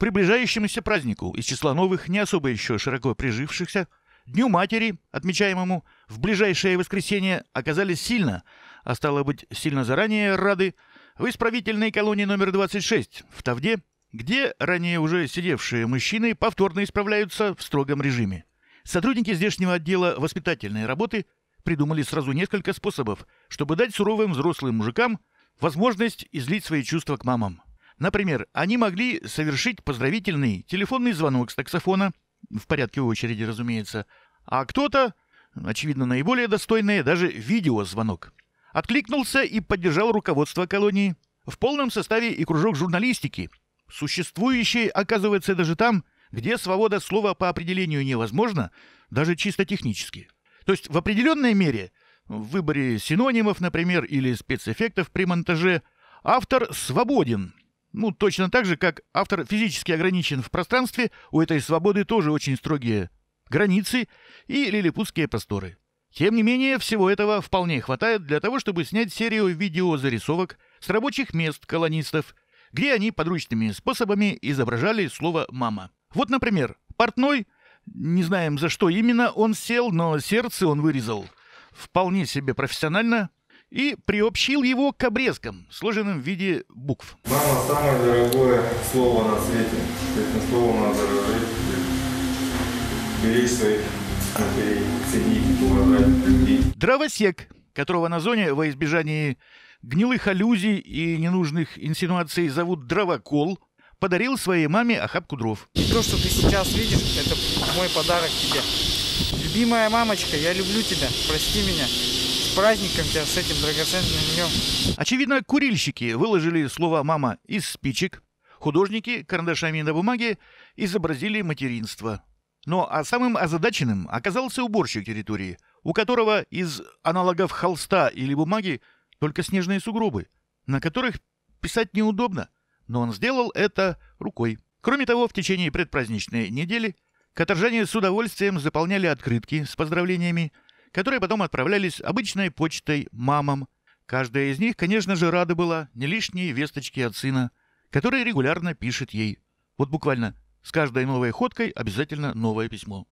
приближающемуся празднику из числа новых, не особо еще широко прижившихся, Дню матери, отмечаемому в ближайшее воскресенье, оказались сильно, а стало быть, сильно заранее рады, в исправительной колонии номер 26 в Тавде, где ранее уже сидевшие мужчины повторно исправляются в строгом режиме. Сотрудники здешнего отдела воспитательной работы придумали сразу несколько способов, чтобы дать суровым взрослым мужикам возможность излить свои чувства к мамам. Например, они могли совершить поздравительный телефонный звонок с таксофона, в порядке очереди, разумеется, а кто-то, очевидно, наиболее достойный, даже видеозвонок. Откликнулся и поддержал руководство колонии. В полном составе и кружок журналистики, существующий, оказывается, даже там, где свобода слова по определению невозможна, даже чисто технически. То есть в определенной мере, в выборе синонимов, например, или спецэффектов при монтаже, автор свободен ну, точно так же, как автор физически ограничен в пространстве, у этой свободы тоже очень строгие границы и лилипутские просторы. Тем не менее, всего этого вполне хватает для того, чтобы снять серию видеозарисовок с рабочих мест колонистов, где они подручными способами изображали слово «мама». Вот, например, портной, не знаем за что именно он сел, но сердце он вырезал. Вполне себе профессионально, и приобщил его к обрезкам, сложенным в виде букв. Мама – самое дорогое слово на свете. Этим словом надо жить, беречь своих матерей, ценить, уважать Дровосек, которого на зоне во избежании гнилых аллюзий и ненужных инсинуаций зовут Дровокол, подарил своей маме охапку дров. То, что ты сейчас видишь, это мой подарок тебе. Любимая мамочка, я люблю тебя, прости меня праздником тебя, с этим драгоценным днем. Очевидно, курильщики выложили слово «мама» из спичек, художники карандашами на бумаге изобразили материнство. Но а самым озадаченным оказался уборщик территории, у которого из аналогов холста или бумаги только снежные сугробы, на которых писать неудобно, но он сделал это рукой. Кроме того, в течение предпраздничной недели каторжане с удовольствием заполняли открытки с поздравлениями, которые потом отправлялись обычной почтой мамам. Каждая из них, конечно же, рада была не лишние весточки от сына, который регулярно пишет ей. Вот буквально с каждой новой ходкой обязательно новое письмо.